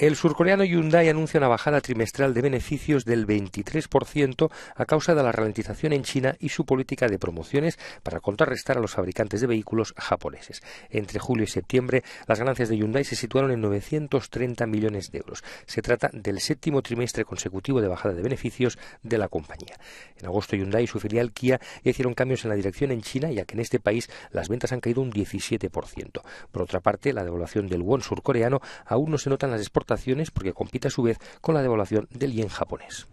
El surcoreano Hyundai anuncia una bajada trimestral de beneficios del 23% a causa de la ralentización en China y su política de promociones para contrarrestar a los fabricantes de vehículos japoneses. Entre julio y septiembre, las ganancias de Hyundai se situaron en 930 millones de euros. Se trata del séptimo trimestre consecutivo de bajada de beneficios de la compañía. En agosto, Hyundai y su filial Kia hicieron cambios en la dirección en China, ya que en este país las ventas han caído un 17%. Por otra parte, la devaluación del won surcoreano aún no se en las exportaciones porque compite a su vez con la devaluación del yen japonés.